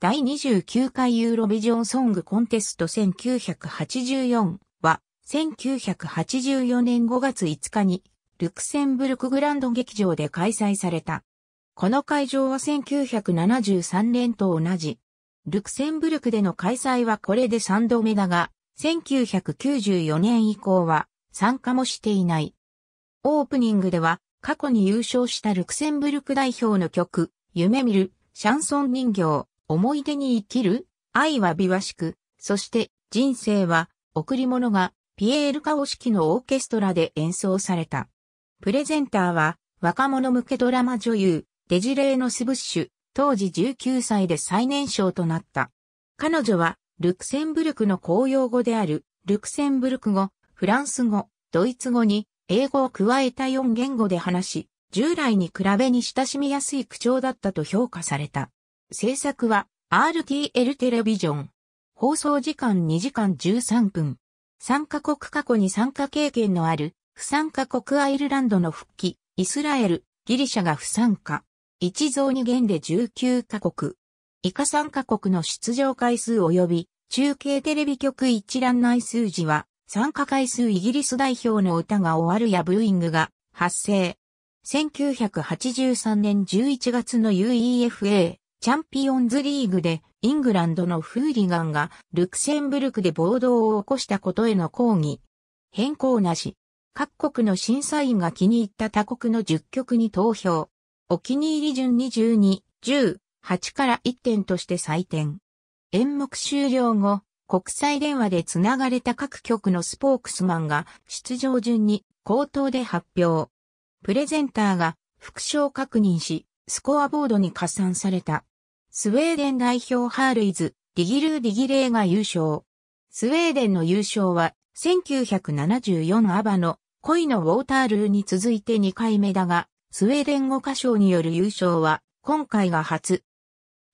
第29回ユーロビジョンソングコンテスト1984は、1984年5月5日に、ルクセンブルクグランド劇場で開催された。この会場は1973年と同じ。ルクセンブルクでの開催はこれで3度目だが、1994年以降は参加もしていない。オープニングでは過去に優勝したルクセンブルク代表の曲、夢見る、シャンソン人形、思い出に生きる、愛は美和しく、そして人生は贈り物がピエール・カオ式のオーケストラで演奏された。プレゼンターは若者向けドラマ女優、デジレーノス・ブッシュ、当時19歳で最年少となった。彼女はルクセンブルクの公用語であるルクセンブルク語、フランス語、ドイツ語に英語を加えた4言語で話し、従来に比べに親しみやすい口調だったと評価された。制作は RTL テレビジョン。放送時間2時間13分。参加国過去に参加経験のある、不参加国アイルランドの復帰、イスラエル、ギリシャが不参加。一増二元で19カ国。以下参加国の出場回数及び、中継テレビ局一覧内数字は、参加回数イギリス代表の歌が終わるやブーイングが発生。1983年11月の UEFA チャンピオンズリーグでイングランドのフーリガンがルクセンブルクで暴動を起こしたことへの抗議。変更なし。各国の審査員が気に入った他国の10曲に投票。お気に入り順に12、10、8から1点として採点。演目終了後、国際電話でつながれた各局のスポークスマンが出場順に口頭で発表。プレゼンターが副賞確認し、スコアボードに加算された。スウェーデン代表ハールイズ、ディギルー・ディギレーが優勝。スウェーデンの優勝は、1974アバの恋のウォータールーに続いて2回目だが、スウェーデン語歌唱による優勝は、今回が初。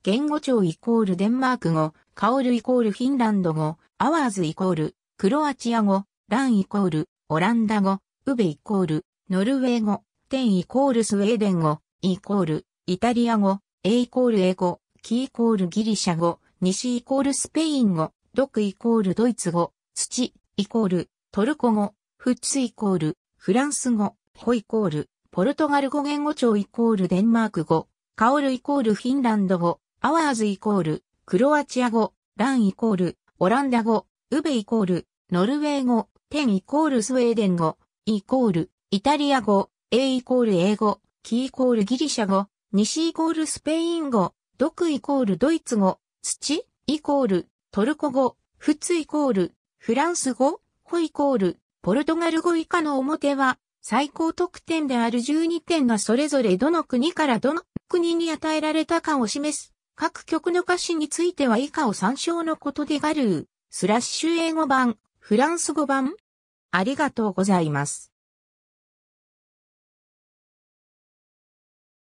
言語帳イコールデンマーク語、カオルイコールフィンランド語、アワーズイコール、クロアチア語、ランイコール、オランダ語、ウベイコール、ノルウェー語、テンイコールスウェーデン語、イコール、イタリア語、エイコール英語、木イコールギリシャ語、西イコールスペイン語、毒イコールドイツ語、土イコールトルコ語、フッツイコールフランス語、ホイコールポルトガル語言語帳イコールデンマーク語、カオルイコールフィンランド語、アワーズイコールクロアチア語、ランイコールオランダ語、ウベイコールノルウェー語、テンイコールスウェーデン語、イコールイタリア語、エイコール英語、キイコールギリシャ語、西イコールスペイン語、毒イコールドイツ語、土イコールトルコ語、仏イコールフランス語、ホイコールポルトガル語以下の表は最高得点である12点がそれぞれどの国からどの国に与えられたかを示す。各曲の歌詞については以下を参照のことでガルー、スラッシュ英語版、フランス語版。ありがとうございます。